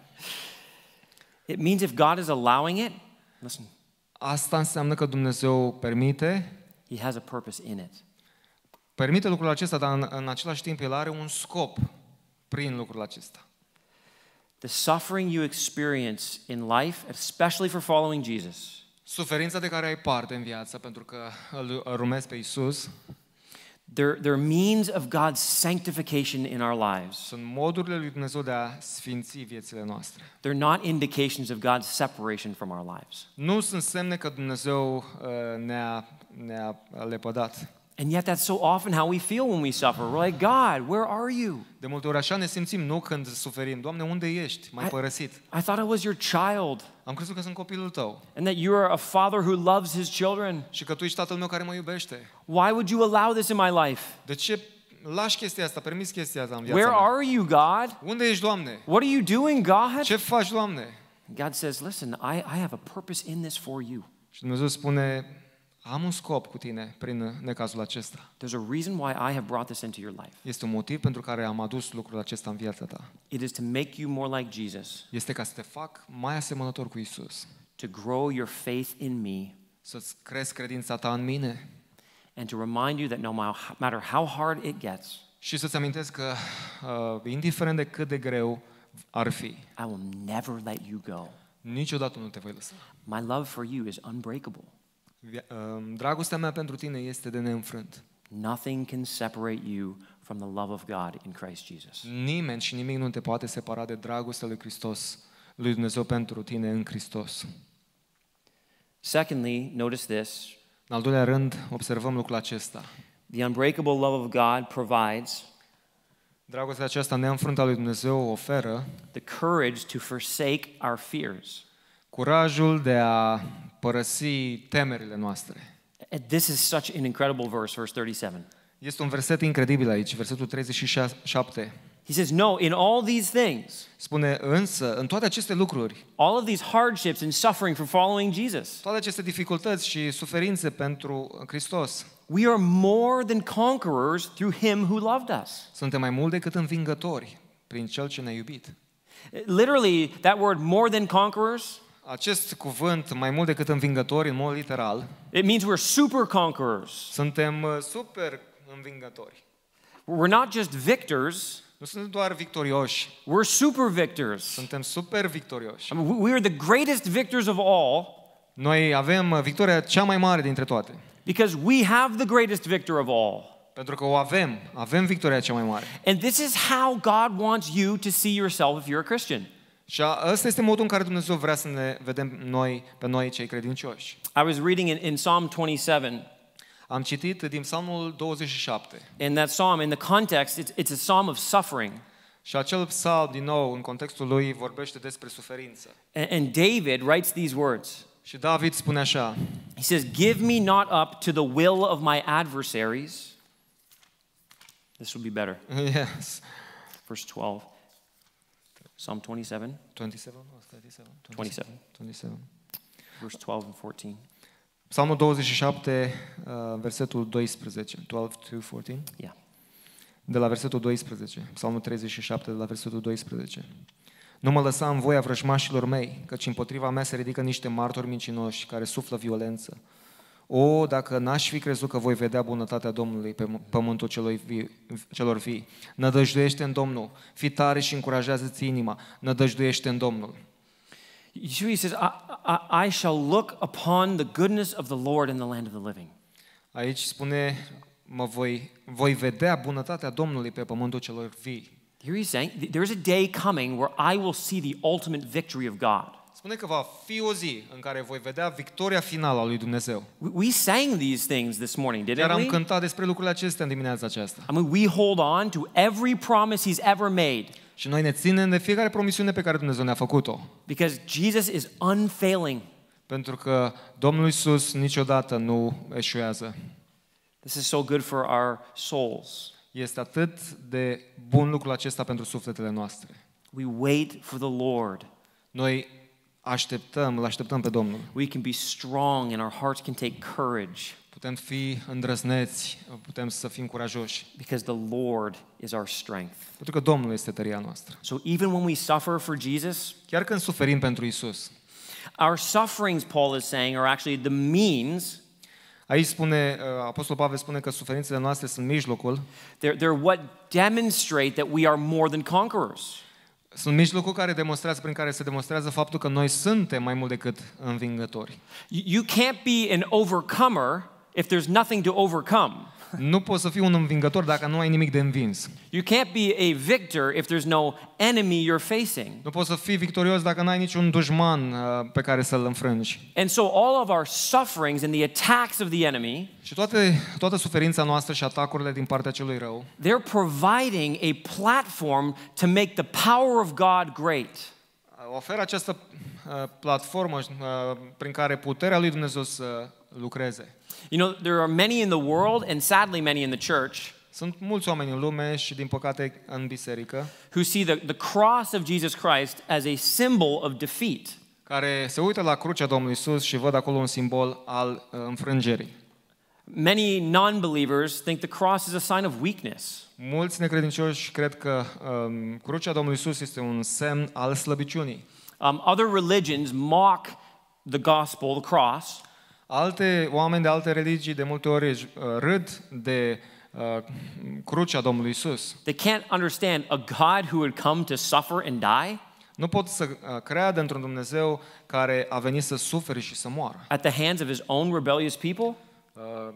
Speaker 1: It means if God is allowing it, listen. Asta înseamnă că Dumnezeu permite. He has a purpose in it. Permite lucrul acesta, dar în, în același timp el are un scop prin lucrul acesta. The suffering you experience in life, especially for following Jesus, Suferința de care ai parte în viață pentru că îl urmezi pe Isus, they're, they're means of God's sanctification in our lives. sunt modurile lui Dumnezeu de a sfinți viețile noastre. They're not indications of God's separation from our lives. Nu sunt semne că Dumnezeu uh, ne-a, ne-a lepădat. And yet that's so often how we feel when we suffer. We're like, God, where are you? De multe ori așa ne simțim, nu când suferim. Doamne, unde ești? M-ai părăsit. I thought I was your child. Am crezut că sunt copilul tău. And that you are a father who loves his children. Și că tu ești tatăl meu care mă iubește. Why would you allow this in my life? De ce lași chestia asta, permis chestia asta în viața Where mea? are you, God? Unde ești, Doamne? What are you doing, God? Ce faci, Doamne? God says, listen, I, I have a purpose in this for you. Și Dumnezeu spune, am un scop cu tine prin necazul acesta. There's a reason why I have brought this into your life. Este un motiv pentru care am adus lucrul acesta în viața ta. It is to make you more like Jesus. Este ca să te fac mai asemănător cu Isus. To grow your faith in me. Să-ți credința ta în mine. And to remind you that no matter how hard it gets. Și să-ți amintesc că uh, indiferent de cât de greu ar fi. I will never let you go. Niciodată nu te voi lăsa. My love for you is unbreakable. Um, dragostea mea pentru tine este de neînfrânt. Nothing can separate you from the love of God in Christ Jesus. Nimeni și nimic nu te poate separa de dragostea lui Hristos, lui Dumnezeu pentru tine în Hristos. Secondly, notice this. În al doilea rând, observăm lucrul acesta. The unbreakable love of God provides Dragostea aceasta neînfrântă a lui Dumnezeu oferă the courage to forsake our fears. curajul de a părăsi temerile noastre. This is such an incredible verse, verse 37. Este un verset incredibil aici, versetul 37. He says, no, in all these things. Spune însă, în toate aceste lucruri. All of these hardships and suffering for following Jesus. Toate aceste dificultăți și suferințe pentru Hristos. We are more than conquerors through him who loved us. Suntem mai mult decât învingători prin cel ce ne-a iubit. Literally, that word more than conquerors acest cuvânt mai mult decât învingători în mod literal. It means we're super conquerors. Suntem uh, super învingători. We're not just victors. Nu suntem doar victorioși. We're super victors. Suntem super victorioși. I mean, we are the greatest victors of all. Noi avem uh, victoria cea mai mare dintre toate. Because we have the greatest victor of all. Pentru că o avem, avem victoria cea mai mare. And this is how God wants you to see yourself if you're a Christian. Și ăsta este modul în care Dumnezeu vrea să ne vedem noi, pe noi cei credincioși. I was reading in, in Psalm 27. Am citit din Psalmul 27. In that psalm, in the context, it's, it's a psalm of suffering. Și acel psalm, din nou, în contextul lui, vorbește despre suferință. And, and David writes these words. Și David spune așa. He says, "Give me not up to the will of my adversaries." This would be better. Yes. Verse 12. Psalm 27. 27 27. 27. Verse 12 and 14. Psalmul 27, uh, versetul 12. 12 to 14. Yeah. De la versetul 12. Psalmul 37, de la versetul 12. Nu mă lăsa în voia vrăjmașilor mei, căci împotriva mea se ridică niște martori mincinoși care suflă violență. O, dacă n-aș fi crezut că voi vedea bunătatea Domnului pe pământul celor vii, celor vii. Nădăjduiește în Domnul, fi tare și încurajează-ți inima, nădăjduiește în Domnul. Yeshua says, I, I, I shall look upon the goodness of the Lord in the land of the living. Aici spune, mă voi, voi vedea bunătatea Domnului pe pământul celor vii. Here he's saying, there is a day coming where I will see the ultimate victory of God spune că va fi o zi în care voi vedea victoria finală a lui Dumnezeu. We sang these things this morning, didn't Chiar am cântat despre lucrurile acestea în dimineața aceasta. I mean, we hold on to every promise he's ever made. Și noi ne ținem de fiecare promisiune pe care Dumnezeu ne-a făcut-o. Because Jesus is unfailing. Pentru că Domnul Isus niciodată nu eșuează. This is so good for our souls. Este atât de bun lucru acesta pentru sufletele noastre. We wait for the Lord. Noi Așteptăm, îl așteptăm pe Domnul. We can be strong and our hearts can take courage. Putem fi îndrăzneți, putem să fim curajoși. Because the Lord is our strength. Pentru că Domnul este tăria noastră. So even when we suffer for Jesus, chiar când suferim pentru Isus, our sufferings, Paul is saying, are actually the means Aici spune, uh, Apostol Pavel spune că suferințele noastre sunt mijlocul. They're, they're what demonstrate that we are more than conquerors. Sunt mijlocul care demonstrează, prin care se demonstrează faptul că noi suntem mai mult decât învingători. You can't be an overcomer if there's nothing to overcome. Nu poți să fii un învingător dacă nu ai nimic de învins. You can't be a victor if there's no enemy you're facing. Nu poți să fii victorios dacă n-ai niciun dușman uh, pe care să-l înfrângi. And so all of our sufferings and the attacks of the enemy și toate, toată suferința noastră și atacurile din partea celui rău they're providing a platform to make the power of God great. Uh, oferă această uh, platformă prin care puterea lui Dumnezeu să lucreze. You know, there are many in the world and sadly many in the church Sunt mulți oameni în lume și din păcate în biserică who see the, the cross of Jesus Christ as a symbol of defeat. care se uită la crucea Domnului Isus și văd acolo un simbol al uh, înfrângerii. Many non-believers think the cross is a sign of weakness. Mulți necredincioși cred că um, crucea Domnului Isus este un semn al slăbiciunii. Um, other religions mock the gospel, the cross. Alte oameni de alte religii de multe ori uh, râd de uh, crucea Domnului Isus. They can't understand a God who would come to suffer and die. Nu pot să uh, creadă într-un Dumnezeu care a venit să sufere și să moară. At the hands of his own rebellious people? Uh,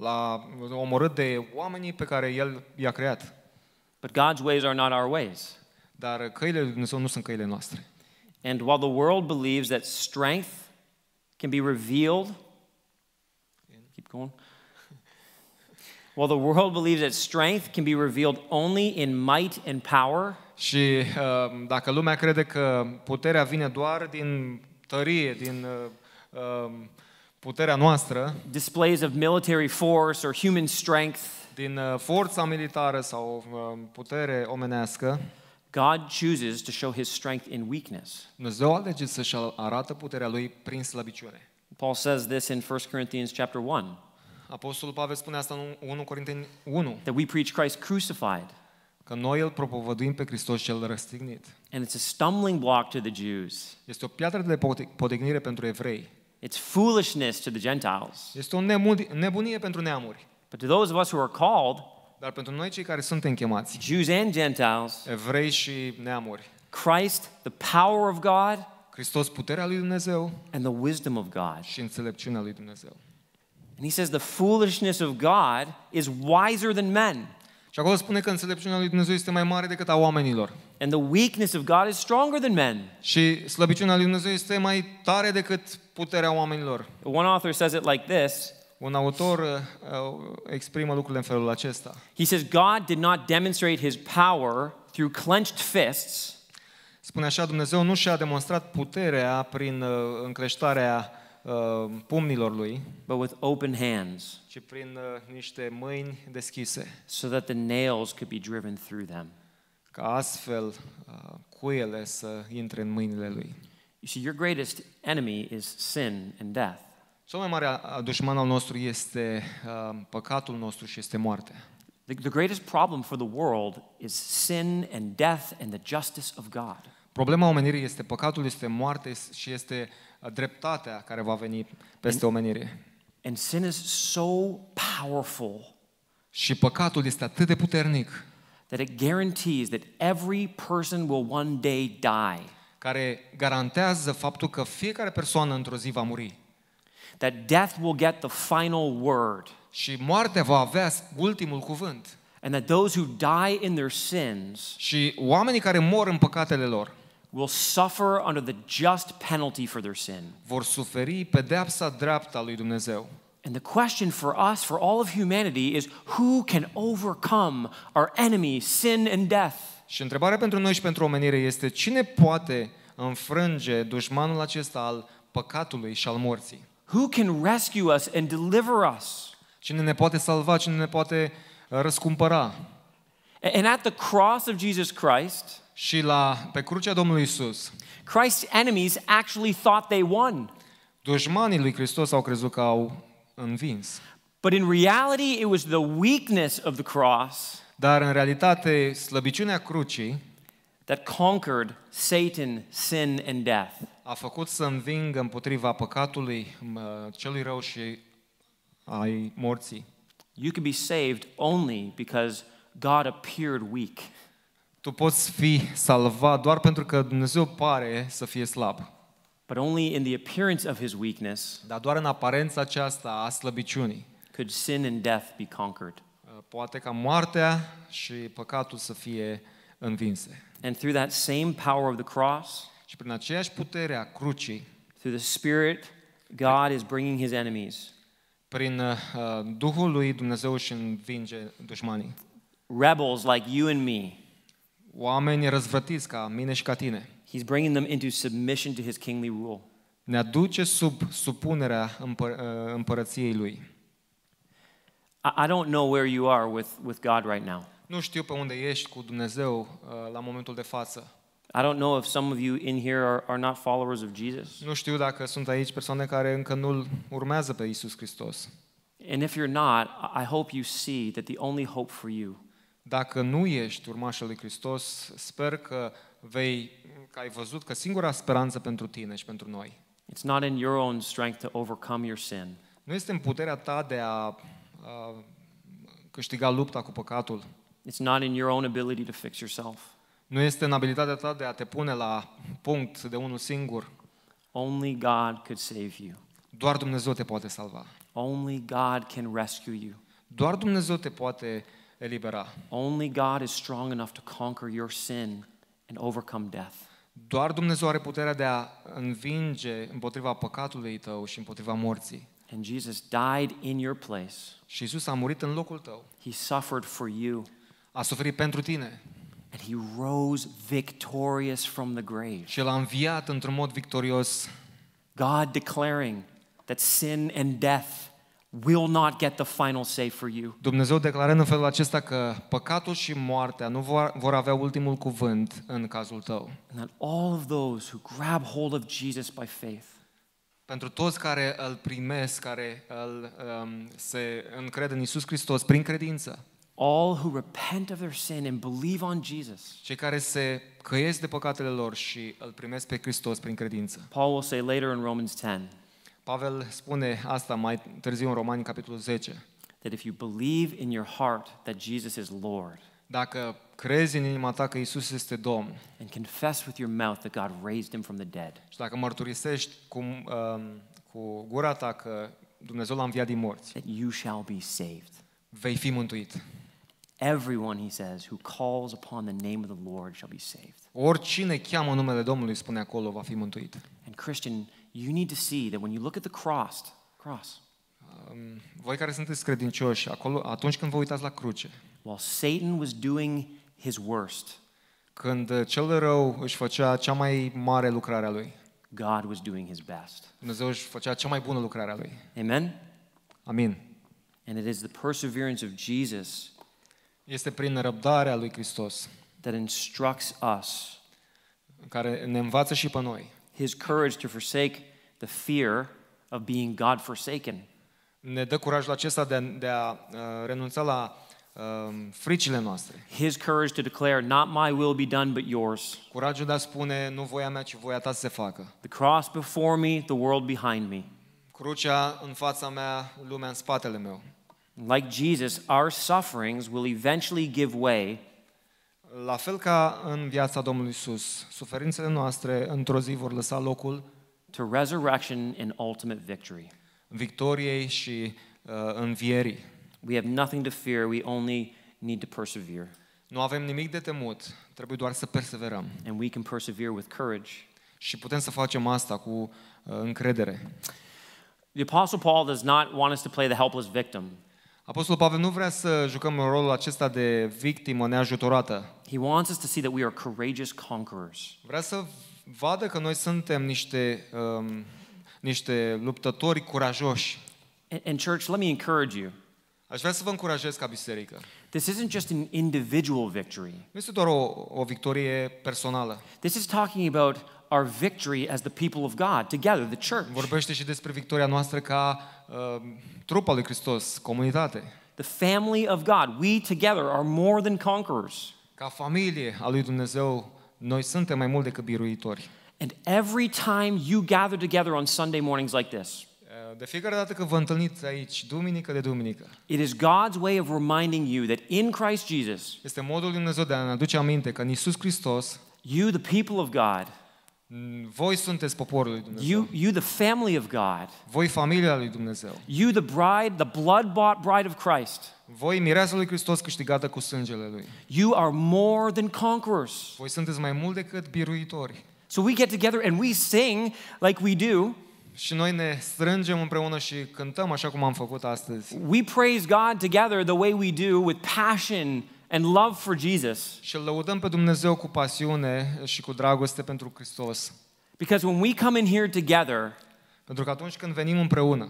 Speaker 1: la omorât de oamenii pe care el i-a creat. But God's ways are not our ways. Dar căile lui Dumnezeu nu sunt căile noastre. And while the world believes that strength can be revealed. Keep going. While the world believes that strength can be revealed only in might and power. Și um, dacă lumea crede că puterea vine doar din tărie, din uh, um, puterea noastră, displays of military force or human strength, din uh, forța militară sau uh, putere omenească, God chooses to show his strength in weakness. Dumnezeu alege să-și arată puterea lui prin slăbiciune. Paul says this in 1 Corinthians chapter 1. Apostolul Pavel spune asta în 1 Corinteni 1. That we preach Christ crucified. Că noi îl propovăduim pe Hristos cel răstignit. And it's a stumbling block to the Jews. Este o piatră de poticnire pentru evrei. It's foolishness to the Gentiles. Este o nebunie pentru neamuri. But to those of us who are called, dar pentru noi cei care suntem chemați, Jews and Gentiles, evrei și neamuri, Christ, the power of God, Hristos puterea lui Dumnezeu and the wisdom of God. și înțelepciunea lui Dumnezeu. And he says the foolishness of God is wiser than men. Și acolo spune că înțelepciunea lui Dumnezeu este mai mare decât a oamenilor. And the weakness of God is stronger than men. Și slăbiciunea lui Dumnezeu este mai tare decât puterea oamenilor. One author says it like this. Un autor uh, uh, exprimă lucrurile în felul acesta. He says God did not demonstrate his power through clenched fists. Spune așa, Dumnezeu nu și-a demonstrat puterea prin uh, încleștarea uh, pumnilor lui, but with open hands, ci prin uh, niște mâini deschise, so that the nails could be driven through them. Ca astfel uh, cuiele să intre în mâinile lui. You see, your greatest enemy is sin and death. Cel mai mare dușman al nostru este uh, păcatul nostru și este moartea. The, the greatest problem for the world is sin and death and the justice of God. Problema omenirii este păcatul, este moarte și este uh, dreptatea care va veni peste omenire. And sin is so powerful. Și păcatul este atât de puternic. That it guarantees that every person will one day die. Care garantează faptul că fiecare persoană într-o zi va muri that death will get the final word. Și moartea va avea ultimul cuvânt. And that those who die in their sins și oamenii care mor în păcatele lor will suffer under the just penalty for their sin. Vor suferi pedeapsa dreaptă a lui Dumnezeu. And the question for us, for all of humanity, is who can overcome our enemy, sin and death? Și întrebarea pentru noi și pentru omenire este cine poate înfrânge dușmanul acesta al păcatului și al morții? Who can rescue us and deliver us? Cine ne poate salva, cine ne poate uh, răscumpăra. And at the cross of Jesus Christ, și la pe crucea Domnului Isus, Christ's enemies actually thought they won. Dușmanii lui Hristos au crezut că au învins. But in reality, it was the weakness of the cross. Dar în realitate, slăbiciunea crucii that conquered Satan, sin and death. a făcut să înving împotriva păcatului, celui rău și ai morții. You can be saved only because God appeared weak. Tu poți fi salvat doar pentru că Dumnezeu pare să fie slab. But only in the appearance of his weakness. Dar doar în aparența aceasta a slăbiciunii. Could sin and death be conquered. Uh, poate ca moartea și păcatul să fie învinse. And through that same power of the cross, și prin aceeași putere a crucii, through the Spirit, God is bringing his enemies. Prin uh, Duhul lui Dumnezeu își învinge dușmanii. Rebels like you and me. Oameni răzvrătiți ca mine și ca tine. He's bringing them into submission to his kingly rule. Ne aduce sub supunerea împăr- uh, împărăției lui. I don't know where you are with, with God right now. Nu știu pe unde ești cu Dumnezeu uh, la momentul de față. I don't know if some of you in here are, are not followers of Jesus. Nu știu dacă sunt aici persoane care încă nu urmează pe Isus Hristos. And if you're not, I hope you see that the only hope for you Dacă nu ești urmașul lui Hristos, sper că vei că ai văzut că singura speranță pentru tine și pentru noi it's not in your own strength to overcome your sin. nu este în puterea ta de a, a uh, câștiga lupta cu păcatul. It's not in your own ability to fix yourself. Nu este în abilitatea ta de a te pune la punct de unul singur. Only God could save you. Doar Dumnezeu te poate salva. Only God can rescue you. Doar Dumnezeu te poate elibera. Only God is strong enough to conquer your sin and overcome death. Doar Dumnezeu are puterea de a învinge împotriva păcatului tău și împotriva morții. And Jesus died in your place. Și Isus a murit în locul tău. He suffered for you. A suferit pentru tine. And he rose victorious from the grave. Și el a înviat într-un mod victorios. God declaring that sin and death will not get the final say for you. Dumnezeu declarând în felul acesta că păcatul și moartea nu vor, vor avea ultimul cuvânt în cazul tău. And that all of those who grab hold of Jesus by faith pentru toți care îl primesc, care îl, um, se încred în Isus Hristos prin credință all who repent of their sin and believe on Jesus. Cei care se căiesc de păcatele lor și îl primesc pe Hristos prin credință. Paul will say later in Romans 10. Pavel spune asta mai târziu în Romani capitolul 10. That if you believe in your heart that Jesus is Lord. Dacă crezi în inima ta că Isus este Domn. And confess with your mouth that God raised him from the dead. Și dacă mărturisești cu, um, cu gura ta că Dumnezeu l-a înviat din morți. That you shall be saved. Vei fi mântuit. Everyone, he says, who calls upon the name of the Lord shall be saved. Oricine cheamă numele Domnului, spune acolo, va fi mântuit. And Christian, you need to see that when you look at the cross, cross. Um, voi care sunteți credincioși, acolo, atunci când vă uitați la cruce. While Satan was doing his worst. Când cel rău își făcea cea mai mare lucrare a lui. God was doing his best. Dumnezeu își făcea cea mai bună lucrare a lui. Amen. Amin. And it is the perseverance of Jesus este prin răbdarea lui Hristos that instructs us care ne învață și pe noi his courage to forsake the fear of being God forsaken ne dă curajul acesta de a, de a uh, renunța la uh, fricile noastre. His courage to declare, not my will be done but yours. Curajul de a spune, nu voia mea, ci voia ta să se facă. The cross before me, the world behind me. Crucea în fața mea, lumea în spatele meu. Like Jesus, our sufferings will eventually give way la fel ca în viața Domnului Isus, suferințele noastre într-o zi vor lăsa locul to resurrection and ultimate victory. Victoriei și uh, învierii. We have nothing to fear, we only need to persevere. Nu avem nimic de temut, trebuie doar să perseverăm. And we can persevere with courage. Și putem să facem asta cu uh, încredere. The Apostle Paul does not want us to play the helpless victim. Apostolul Pavel nu vrea să jucăm rolul acesta de victimă neajutorată. He wants us to see that we are courageous conquerors. Vrea să vadă că noi suntem niște um, niște luptători curajoși. And, and church, let me encourage you. Aș vrea să vă încurajez ca biserică. This isn't just an individual victory. Nu este doar o, o victorie personală. This is talking about our victory as the people of God together, the church. Vorbește și despre victoria noastră ca uh, trupa lui Hristos, comunitate. The family of God, we together are more than conquerors. Ca familie a lui Dumnezeu, noi suntem mai mult decât biruitori. And every time you gather together on Sunday mornings like this, uh, de fiecare dată când vă întâlniți aici, duminică de duminică, it is God's way of reminding you that in Christ Jesus, este modul lui Dumnezeu de a ne aduce aminte că în Isus Hristos, you, the people of God, voi sunteți poporul lui Dumnezeu. You, you the family of God. Voi familia lui Dumnezeu. You the bride, the blood-bought bride of Christ. Voi mireasa lui Hristos câștigată cu sângele lui. You are more than conquerors. Voi sunteți mai mult decât biruitori. So we get together and we sing like we do. Și noi ne strângem împreună și cântăm așa cum am făcut astăzi. We praise God together the way we do with passion and love for Jesus. Și îl lăudăm pe Dumnezeu cu pasiune și cu dragoste pentru Hristos. Because when we come in here together, pentru că atunci când venim împreună,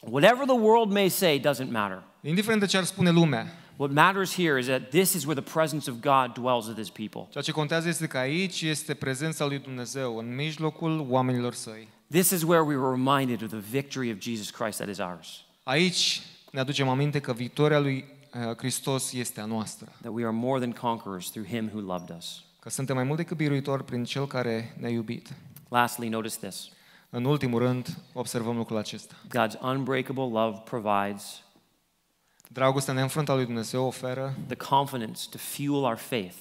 Speaker 1: whatever the world may say doesn't matter. Indiferent de ce ar spune lumea, What matters here is that this is where the presence of God dwells with his people. Ceea ce contează este că aici este prezența lui Dumnezeu în mijlocul oamenilor săi. This is where we were reminded of the victory of Jesus Christ that is ours. Aici ne aducem aminte că victoria lui Eh, Hristos este a noastră. That we are more than conquerors through him who loved us. Că suntem mai mult decât biruitori prin cel care ne-a iubit. Lastly, notice this. În ultimul rând, observăm lucrul acesta. God's unbreakable love provides Dragostea neînfrântă lui Dumnezeu oferă the confidence to fuel our faith.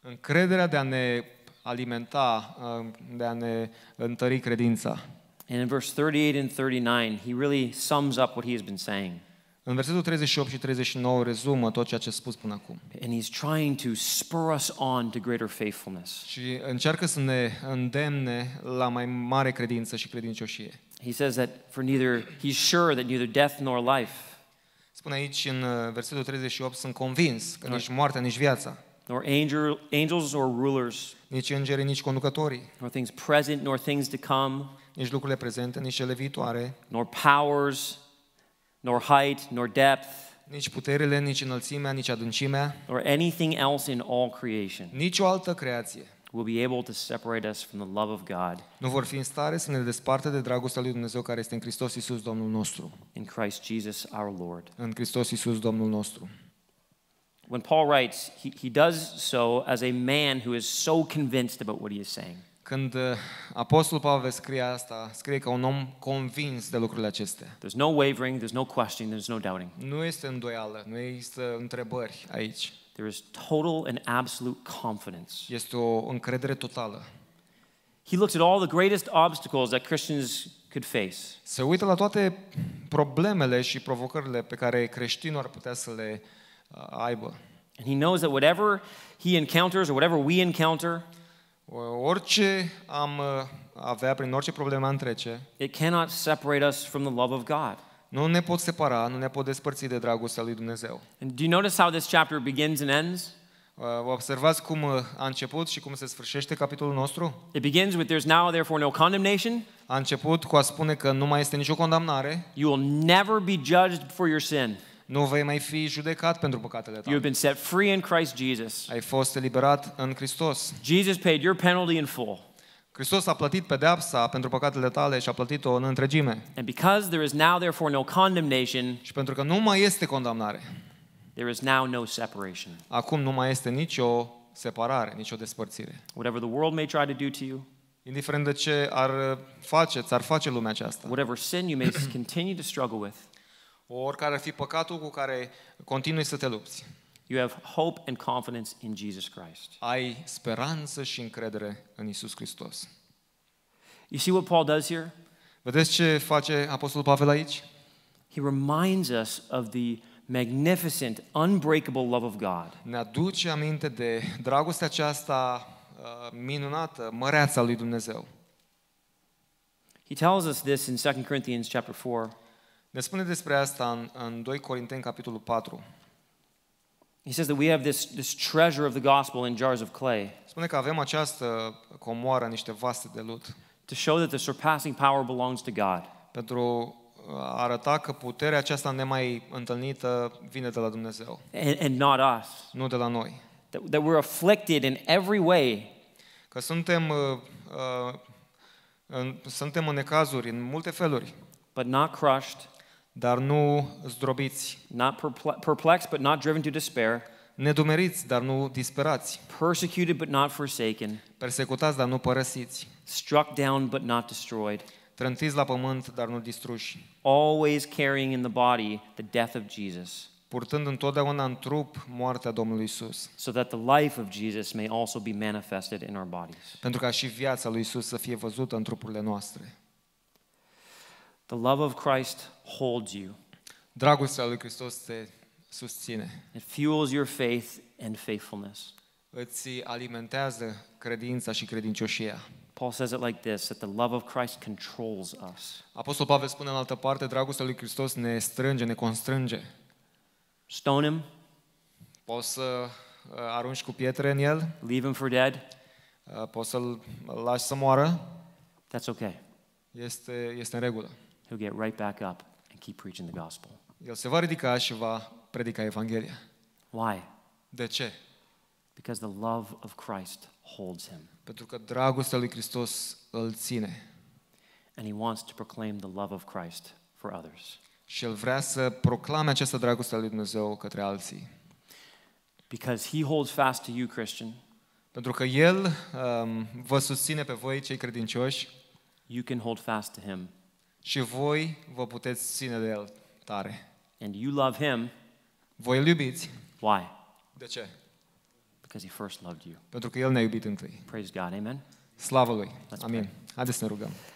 Speaker 1: Încrederea de a ne alimenta, eh, de a ne întări credința. And in verse 38 and 39, he really sums up what he has been saying. În versetul 38 și 39 rezumă tot ceea ce a spus până acum. And he's trying to spur us on to greater faithfulness. Și încearcă să ne îndemne la mai mare credință și credincioșie. He says that for neither he's sure that neither death nor life. Spune aici în uh, versetul 38 sunt convins că nici moartea, nici viața. Nor angel, angels or rulers. Nici îngeri, nici conducătorii. Nor things present, nor things to come. Nici lucrurile prezente, nici cele viitoare. Nor powers, nor height, nor depth, nici puterile, nici înălțimea, nici adâncimea, nor anything else in all creation. Nicio altă creație will be able to separate us from the love of God. Nu vor fi în stare să ne desparte de dragostea lui Dumnezeu care este în Hristos Isus Domnul nostru. In Christ Jesus our Lord. În Hristos Isus Domnul nostru. When Paul writes, he, he does so as a man who is so convinced about what he is saying. Când uh, apostolul Pavel scrie asta, scrie că un om convins de lucrurile acestea. There's no wavering, there's no question, there's no doubting. Nu este îndoială, nu există întrebări aici. There is total and absolute confidence. Este o încredere totală. He looks at all the greatest obstacles that Christians could face. Se uită la toate problemele și provocările pe care creștinul ar putea să le uh, aibă. And he knows that whatever he encounters or whatever we encounter, Ă, orice am ă, avea, prin orice problemă am trece, it cannot separate us from the love of God. Nu ne pot separa, nu ne pot despărți de dragostea lui Dumnezeu. And do you notice how this chapter begins and ends? Ă, observați cum a început și cum se sfârșește capitolul nostru? It begins with there's now therefore no condemnation. A început cu a spune că nu mai este nicio condamnare. You will never be judged for your sin. Nu vei mai fi judecat pentru păcatele tale. You been set free in Christ Jesus. Ai fost eliberat în Hristos. Jesus paid your penalty in full. Hristos a plătit pedeapsa pentru păcatele tale și a plătit-o în întregime. And because there is now therefore no condemnation. Și pentru că nu mai este condamnare. There is now no separation. Acum nu mai este nicio separare, nicio despărțire. Whatever the world may try to do to you. Indiferent de ce ar face, ți-ar face lumea aceasta. Whatever sin you may continue to struggle with oricare ar fi păcatul cu care continui să te lupți. You have hope and confidence in Jesus Christ. Ai speranță și încredere în Isus Hristos. You see what Paul does here? Vedeți ce face apostolul Pavel aici? He reminds us of the magnificent, unbreakable love of God. Ne aduce aminte de dragostea aceasta uh, minunată, măreața lui Dumnezeu. He tells us this in 2 Corinthians chapter 4. Ne spune despre asta în, în 2 Corinteni, capitolul 4. He says that we have this, this treasure of the gospel in jars of clay Spune că avem această comoară, niște vase de lut, to show that the surpassing power belongs to God. pentru a arăta că puterea aceasta nemai întâlnită vine de la Dumnezeu, and, and not us. nu de la noi. That, that we're afflicted in every way, Că suntem, uh, uh, în, suntem în necazuri, în multe feluri, but not crushed, Dar nu zdrobiți. Not perplexed but not driven to despair. Nedumeriți, dar nu disperați. Persecuted but not forsaken. Persecutați, dar nu părăsiți. Struck down but not destroyed. Trântiți la pământ, dar nu distruși. Always carrying in the body the death of Jesus. Purtând întotdeauna în trup moartea Domnului Isus. So that the life of Jesus may also be manifested in our bodies. Pentru ca și viața lui Isus să fie văzută în trupurile noastre. The love of Christ holds you. Dragostea lui Hristos te susține. It fuels your faith and faithfulness. Îți alimentează credința și credincioșia. Paul says it like this, that the love of Christ controls us. Apostol Pavel spune în altă parte, dragostea lui Hristos ne strânge, ne constrânge. Stone him. Poți să uh, arunci cu pietre în el. Leave him for dead. Uh, poți să-l lași să moară. That's okay. Este, este în regulă. He'll get right back up keep preaching the gospel. El se va ridica și va predica Evanghelia. Why? De ce? Because the love of Christ holds him. Pentru că dragostea lui Hristos îl ține. And he wants to proclaim the love of Christ for others. Și el vrea să proclame această dragoste a lui Dumnezeu către alții. Because he holds fast to you, Christian. Pentru că el um, vă susține pe voi cei credincioși. You can hold fast to him și voi vă puteți ține de el tare. And you love him. Voi îl iubiți. Why? De ce? Because he first loved you. Pentru că el ne-a iubit întâi. Praise God. Amen. Slavă lui. Let's Amin. Pray. Haideți să ne rugăm.